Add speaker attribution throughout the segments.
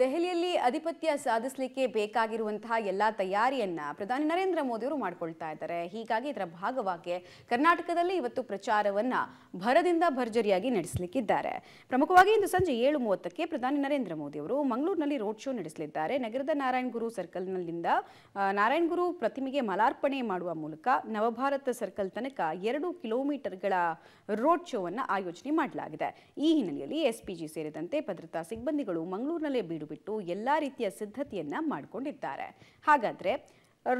Speaker 1: ದೆಹಲಿಯಲ್ಲಿ ಅಧಿಪತ್ಯ ಸಾಧಿಸಲಿಕ್ಕೆ ಬೇಕಾಗಿರುವಂತಹ ಎಲ್ಲ ತಯಾರಿಯನ್ನ ಪ್ರಧಾನಿ ನರೇಂದ್ರ ಮೋದಿ ಅವರು ಮಾಡಿಕೊಳ್ತಾ ಇದ್ದಾರೆ ಹೀಗಾಗಿ ಇದರ ಭಾಗವಾಗಿ ಕರ್ನಾಟಕದಲ್ಲಿ ಇವತ್ತು ಪ್ರಚಾರವನ್ನ ಭರದಿಂದ ಭರ್ಜರಿಯಾಗಿ ನಡೆಸಲಿಕ್ಕಿದ್ದಾರೆ ಪ್ರಮುಖವಾಗಿ ಇಂದು ಸಂಜೆ ಏಳು ಮೂವತ್ತಕ್ಕೆ ಪ್ರಧಾನಿ ನರೇಂದ್ರ ಮೋದಿ ಅವರು ಮಂಗಳೂರಿನಲ್ಲಿ ರೋಡ್ ಶೋ ನಡೆಸಲಿದ್ದಾರೆ ನಗರದ ನಾರಾಯಣ ಗುರು ಸರ್ಕಲ್ನಲ್ಲಿಂದ ನಾರಾಯಣ ಗುರು ಪ್ರತಿಮೆಗೆ ಮಾಲಾರ್ಪಣೆ ಮಾಡುವ ಮೂಲಕ ನವಭಾರತ ಸರ್ಕಲ್ ತನಕ ಎರಡು ಕಿಲೋಮೀಟರ್ಗಳ ರೋಡ್ ಶೋವನ್ನು ಆಯೋಜನೆ ಮಾಡಲಾಗಿದೆ ಈ ಹಿನ್ನೆಲೆಯಲ್ಲಿ ಎಸ್ಪಿಜಿ ಸೇರಿದಂತೆ ಭದ್ರತಾ ಸಿಬ್ಬಂದಿಗಳು ಮಂಗಳೂರಿನಲ್ಲೇ ಬೀಡು ಬಿಟ್ಟು ಎಲ್ಲಾ ರೀತಿಯ ಸಿದ್ಧತೆಯನ್ನ ಮಾಡಿಕೊಂಡಿದ್ದಾರೆ ಹಾಗಾದ್ರೆ.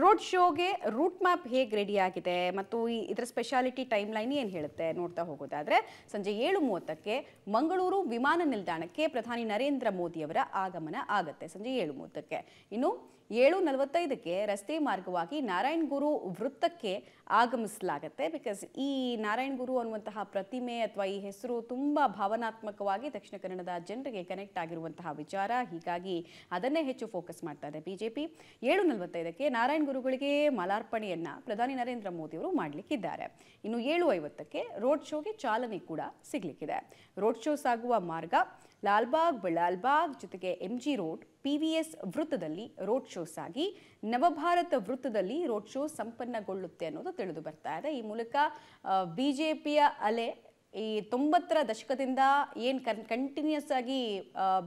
Speaker 1: ರೋಡ್ ಶೋಗೆ ರೂಟ್ ಮ್ಯಾಪ್ ಹೇಗೆ ರೆಡಿ ಆಗಿದೆ ಮತ್ತು ಈ ಇದರ ಸ್ಪೆಷಾಲಿಟಿ ಟೈಮ್ ಲೈನ್ ಏನು ಹೇಳುತ್ತೆ ನೋಡ್ತಾ ಹೋಗೋದಾದರೆ ಸಂಜೆ ಏಳು ಮೂವತ್ತಕ್ಕೆ ಮಂಗಳೂರು ವಿಮಾನ ನಿಲ್ದಾಣಕ್ಕೆ ಪ್ರಧಾನಿ ನರೇಂದ್ರ ಮೋದಿಯವರ ಆಗಮನ ಆಗುತ್ತೆ ಸಂಜೆ ಏಳು ಮೂವತ್ತಕ್ಕೆ ಇನ್ನು ಏಳು ನಲವತ್ತೈದಕ್ಕೆ ರಸ್ತೆ ಮಾರ್ಗವಾಗಿ ಗುರು ವೃತ್ತಕ್ಕೆ ಆಗಮಿಸಲಾಗತ್ತೆ ಬಿಕಾಸ್ ಈ ಗುರು ಅನ್ನುವಂತಹ ಪ್ರತಿಮೆ ಅಥವಾ ಈ ಹೆಸರು ತುಂಬ ಭಾವನಾತ್ಮಕವಾಗಿ ದಕ್ಷಿಣ ಕನ್ನಡದ ಜನರಿಗೆ ಕನೆಕ್ಟ್ ಆಗಿರುವಂತಹ ವಿಚಾರ ಹೀಗಾಗಿ ಅದನ್ನೇ ಹೆಚ್ಚು ಫೋಕಸ್ ಮಾಡ್ತಾ ಇದೆ ಬಿಜೆಪಿ ಏಳು ನಲವತ್ತೈದಕ್ಕೆ ನಾರಾಯಣ ನಾರಾಯಣ್ ಗುರುಗಳಿಗೆ ಮಾಲಾರ್ಪಣೆಯನ್ನು ಪ್ರಧಾನಿ ನರೇಂದ್ರ ಮೋದಿ ಅವರು ಮಾಡಲಿಕ್ಕಿದ್ದಾರೆ ಇನ್ನು ಏಳು ಐವತ್ತಕ್ಕೆ ರೋಡ್ ಶೋಗೆ ಚಾಲನೆ ಕೂಡ ಸಿಗಲಿಕ್ಕಿದೆ ರೋಡ್ ಶೋ ಸಾಗುವ ಮಾರ್ಗ ಲಾಲ್ಬಾಗ್ ಬಳ್ಳಾಲ್ಬಾಗ್ ಜೊತೆಗೆ M G road P V S ವೃತ್ತದಲ್ಲಿ ರೋಡ್ ಶೋ ಸಾಗಿ ನವಭಾರತ ವೃತ್ತದಲ್ಲಿ ರೋಡ್ ಶೋ ಸಂಪನ್ನಗೊಳ್ಳುತ್ತೆ ಅನ್ನೋದು ತಿಳಿದು ಬರ್ತಾ ಇದೆ ಈ ಮೂಲಕ ಬಿಜೆಪಿಯ ಅಲೆ ಈ ತೊಂಬತ್ತರ ದಶಕದಿಂದ ಏನು ಕನ್ ಕಂಟಿನ್ಯೂಸ್ ಆಗಿ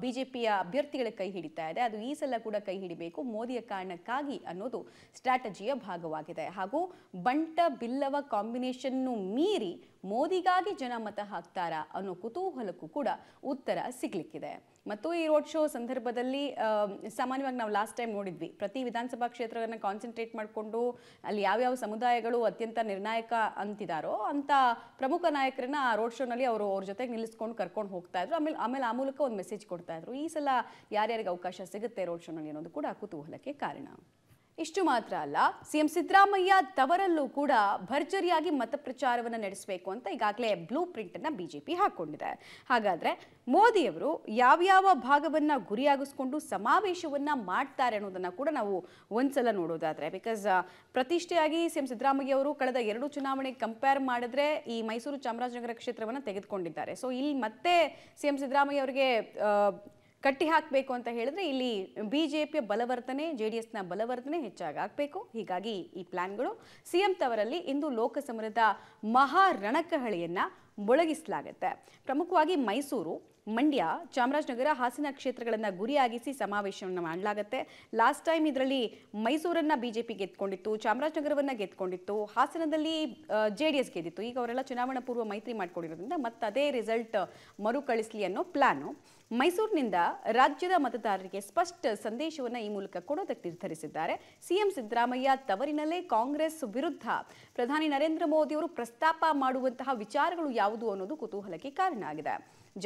Speaker 1: ಬಿ ಜೆ ಪಿಯ ಅಭ್ಯರ್ಥಿಗಳ ಕೈ ಹಿಡಿತಾ ಇದೆ ಅದು ಈ ಸಲ ಕೂಡ ಕೈ ಹಿಡಿಬೇಕು ಮೋದಿಯ ಕಾರಣಕ್ಕಾಗಿ ಅನ್ನೋದು ಸ್ಟ್ರಾಟಜಿಯ ಭಾಗವಾಗಿದೆ ಹಾಗೂ ಬಂಟ ಬಿಲ್ಲವ ಕಾಂಬಿನೇಷನ್ನು ಮೀರಿ ಮೋದಿಗಾಗಿ ಜನ ಮತ ಹಾಕ್ತಾರಾ ಅನ್ನೋ ಕುತೂಹಲಕ್ಕೂ ಕೂಡ ಉತ್ತರ ಸಿಗ್ಲಿಕ್ಕಿದೆ ಮತ್ತು ಈ ರೋಡ್ ಶೋ ಸಂದರ್ಭದಲ್ಲಿ ಸಾಮಾನ್ಯವಾಗಿ ನಾವು ಲಾಸ್ಟ್ ಟೈಮ್ ನೋಡಿದ್ವಿ ಪ್ರತಿ ವಿಧಾನಸಭಾ ಕ್ಷೇತ್ರಗಳನ್ನ ಕಾನ್ಸಂಟ್ರೇಟ್ ಮಾಡಿಕೊಂಡು ಅಲ್ಲಿ ಯಾವ್ಯಾವ ಸಮುದಾಯಗಳು ಅತ್ಯಂತ ನಿರ್ಣಾಯಕ ಅಂತಿದಾರೋ ಅಂತ ಪ್ರಮುಖ ನಾಯಕರನ್ನ ಆ ರೋಡ್ ಶೋನಲ್ಲಿ ಅವರು ಅವ್ರ ಜೊತೆಗೆ ನಿಲ್ಲಿಸ್ಕೊಂಡು ಕರ್ಕೊಂಡು ಹೋಗ್ತಾ ಇದ್ರು ಆಮೇಲೆ ಆಮೇಲೆ ಆ ಮೂಲಕ ಒಂದು ಮೆಸೇಜ್ ಕೊಡ್ತಾ ಇದ್ರು ಈ ಸಲ ಯಾರ್ಯಾರಿಗೆ ಅವಕಾಶ ಸಿಗುತ್ತೆ ರೋಡ್ ಶೋನಲ್ಲಿ ಅನ್ನೋದು ಕೂಡ ಕುತೂಹಲಕ್ಕೆ ಕಾರಣ ಇಷ್ಟು ಮಾತ್ರ ಅಲ್ಲ ಸಿಎಂ ಸಿದ್ದರಾಮಯ್ಯ ತವರಲ್ಲೂ ಕೂಡ ಭರ್ಜರಿಯಾಗಿ ಮತ ಪ್ರಚಾರವನ್ನು ನಡೆಸಬೇಕು ಅಂತ ಈಗಾಗಲೇ ಬ್ಲೂ ಪ್ರಿಂಟ್ ಅನ್ನ ಬಿಜೆಪಿ ಹಾಕೊಂಡಿದೆ ಹಾಗಾದ್ರೆ ಮೋದಿಯವರು ಯಾವ್ಯಾವ ಭಾಗವನ್ನ ಗುರಿಯಾಗಿಸ್ಕೊಂಡು ಸಮಾವೇಶವನ್ನ ಮಾಡ್ತಾರೆ ಅನ್ನೋದನ್ನ ಕೂಡ ನಾವು ಒಂದ್ಸಲ ನೋಡೋದಾದ್ರೆ ಬಿಕಾಸ್ ಪ್ರತಿಷ್ಠೆಯಾಗಿ ಸಿಎಂ ಸಿದ್ದರಾಮಯ್ಯ ಅವರು ಕಳೆದ ಎರಡು ಚುನಾವಣೆ ಕಂಪೇರ್ ಮಾಡಿದ್ರೆ ಈ ಮೈಸೂರು ಚಾಮರಾಜನಗರ ಕ್ಷೇತ್ರವನ್ನು ತೆಗೆದುಕೊಂಡಿದ್ದಾರೆ ಸೊ ಇಲ್ಲಿ ಮತ್ತೆ ಸಿಎಂ ಸಿದ್ದರಾಮಯ್ಯ ಅವರಿಗೆ ಕಟ್ಟಿ ಹಾಕಬೇಕು ಅಂತ ಹೇಳಿದ್ರೆ ಇಲ್ಲಿ ಬಿಜೆಪಿಯ ಬಲವರ್ತನೆ ಬಲವರ್ಧನೆ ಬಲವರ್ತನೆ ಹೆಚ್ಚಾಗಬೇಕು ಹೀಗಾಗಿ ಈ ಪ್ಲಾನ್ಗಳು ಸಿಎಂ ತವರಲ್ಲಿ ಇಂದು ಲೋಕಸಮರದ ಮಹಾ ಮೊಳಗಿಸಲಾಗುತ್ತೆ ಪ್ರಮುಖವಾಗಿ ಮೈಸೂರು ಮಂಡ್ಯ ಚಾಮರಾಜನಗರ ಹಾಸನ ಕ್ಷೇತ್ರಗಳನ್ನು ಗುರಿಯಾಗಿಸಿ ಸಮಾವೇಶವನ್ನು ಮಾಡಲಾಗುತ್ತೆ ಲಾಸ್ಟ್ ಟೈಮ್ ಇದರಲ್ಲಿ ಮೈಸೂರನ್ನು ಬಿಜೆಪಿ ಗೆದ್ಕೊಂಡಿತ್ತು ಚಾಮರಾಜನಗರವನ್ನು ಗೆದ್ಕೊಂಡಿತ್ತು ಹಾಸನದಲ್ಲಿ ಜೆ ಡಿ ಎಸ್ ಗೆದ್ದಿತ್ತು ಈಗ ಅವರೆಲ್ಲ ಚುನಾವಣಾ ಪೂರ್ವ ಮೈತ್ರಿ ಮಾಡಿಕೊಂಡಿರೋದ್ರಿಂದ ಮತ್ತೆ ಅದೇ ರಿಸಲ್ಟ್ ಮರುಕಳಿಸಲಿ ಅನ್ನೋ ಪ್ಲಾನು ಮೈಸೂರಿನಿಂದ ರಾಜ್ಯದ ಮತದಾರರಿಗೆ ಸ್ಪಷ್ಟ ಸಂದೇಶವನ್ನು ಈ ಮೂಲಕ ಕೊಡೋದಕ್ಕೆ ನಿರ್ಧರಿಸಿದ್ದಾರೆ ಸಿಎಂ ಸಿದ್ದರಾಮಯ್ಯ ತವರಿನಲ್ಲೇ ಕಾಂಗ್ರೆಸ್ ವಿರುದ್ಧ ಪ್ರಧಾನಿ ನರೇಂದ್ರ ಮೋದಿಯವರು ಪ್ರಸ್ತಾಪ ಮಾಡುವಂತಹ ವಿಚಾರಗಳು ಯಾವುದು ಅನ್ನೋದು ಕುತೂಹಲಕ್ಕೆ ಕಾರಣ ಆಗಿದೆ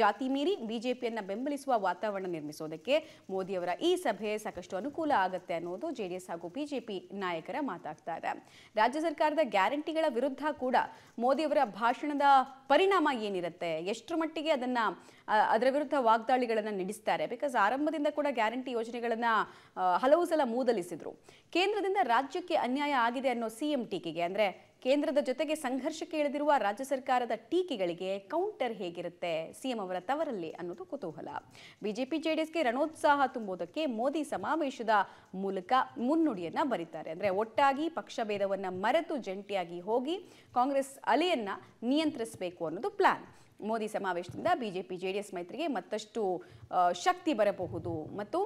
Speaker 1: ಜಾತಿ ಮೀರಿ ಬಿಜೆಪಿಯನ್ನು ಬೆಂಬಲಿಸುವ ವಾತಾವರಣ ನಿರ್ಮಿಸೋದಕ್ಕೆ ಮೋದಿಯವರ ಈ ಸಭೆ ಸಾಕಷ್ಟು ಅನುಕೂಲ ಆಗುತ್ತೆ ಅನ್ನೋದು ಜೆಡಿಎಸ್ ಹಾಗೂ ಬಿಜೆಪಿ ನಾಯಕರ ಮಾತಾಗ್ತಾ ಇದೆ ರಾಜ್ಯ ಸರ್ಕಾರದ ಗ್ಯಾರಂಟಿಗಳ ವಿರುದ್ಧ ಕೂಡ ಮೋದಿಯವರ ಭಾಷಣದ ಪರಿಣಾಮ ಏನಿರುತ್ತೆ ಎಷ್ಟರ ಮಟ್ಟಿಗೆ ಅದನ್ನ ಅದರ ವಿರುದ್ಧ ವಾಗ್ದಾಳಿಗಳನ್ನು ನಡೆಸ್ತಾರೆ ಬಿಕಾಸ್ ಆರಂಭದಿಂದ ಕೂಡ ಗ್ಯಾರಂಟಿ ಯೋಜನೆಗಳನ್ನು ಹಲವು ಸಲ ಮೂದಲಿಸಿದ್ರು ಕೇಂದ್ರದಿಂದ ರಾಜ್ಯಕ್ಕೆ ಅನ್ಯಾಯ ಆಗಿದೆ ಅನ್ನೋ ಸಿಎಂ ಟೀಕೆಗೆ ಅಂದರೆ ಕೇಂದ್ರದ ಜೊತೆಗೆ ಸಂಘರ್ಷಕ್ಕೆ ಇಳಿದಿರುವ ರಾಜ್ಯ ಸರ್ಕಾರದ ಟೀಕೆಗಳಿಗೆ ಕೌಂಟರ್ ಹೇಗಿರುತ್ತೆ ಸಿಎಂ ಅವರ ತವರಲ್ಲಿ ಅನ್ನೋದು ಕುತೂಹಲ ಬಿಜೆಪಿ ಜೆಡಿಎಸ್ಗೆ ರಣೋತ್ಸಾಹ ತುಂಬುವುದಕ್ಕೆ ಮೋದಿ ಸಮಾವೇಶದ ಮೂಲಕ ಮುನ್ನುಡಿಯನ್ನ ಬರೀತಾರೆ ಅಂದ್ರೆ ಒಟ್ಟಾಗಿ ಪಕ್ಷ ಮರೆತು ಜಂಟಿಯಾಗಿ ಹೋಗಿ ಕಾಂಗ್ರೆಸ್ ಅಲೆಯನ್ನ ನಿಯಂತ್ರಿಸಬೇಕು ಅನ್ನೋದು ಪ್ಲಾನ್ ಮೋದಿ ಸಮಾವೇಶದಿಂದ ಬಿಜೆಪಿ ಎಸ್ ಮೈತ್ರಿಗೆ ಮತ್ತಷ್ಟು ಶಕ್ತಿ ಬರಬಹುದು ಮತ್ತು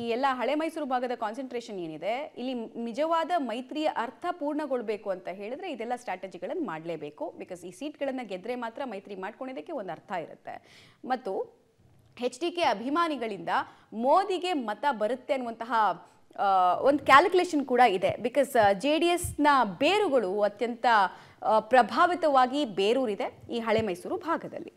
Speaker 1: ಈ ಎಲ್ಲ ಹಳೆ ಮೈಸೂರು ಭಾಗದ ಕಾನ್ಸಂಟ್ರೇಷನ್ ಏನಿದೆ ಇಲ್ಲಿ ನಿಜವಾದ ಮೈತ್ರಿಯ ಅರ್ಥ ಪೂರ್ಣಗೊಳ್ಬೇಕು ಅಂತ ಹೇಳಿದ್ರೆ ಇದೆಲ್ಲ ಸ್ಟ್ರಾಟಜಿಗಳನ್ನು ಮಾಡಲೇಬೇಕು ಬಿಕಾಸ್ ಈ ಸೀಟ್ಗಳನ್ನು ಗೆದ್ರೆ ಮಾತ್ರ ಮೈತ್ರಿ ಮಾಡ್ಕೊಂಡಿದ್ದಕ್ಕೆ ಒಂದು ಅರ್ಥ ಇರುತ್ತೆ ಮತ್ತು ಹೆಚ್ ಡಿ ಕೆ ಅಭಿಮಾನಿಗಳಿಂದ ಮೋದಿಗೆ ಮತ ಬರುತ್ತೆ ಅನ್ನುವಂತಹ ಒಂದು ಕ್ಯಾಲ್ಕುಲೇಷನ್ ಕೂಡ ಇದೆ ಬಿಕಾಸ್ ಜೆ ಡಿ ಎಸ್ನ ಬೇರುಗಳು ಅತ್ಯಂತ ಪ್ರಭಾವಿತವಾಗಿ ಬೇರೂರಿದೆ ಈ ಹಳೆ ಮೈಸೂರು ಭಾಗದಲ್ಲಿ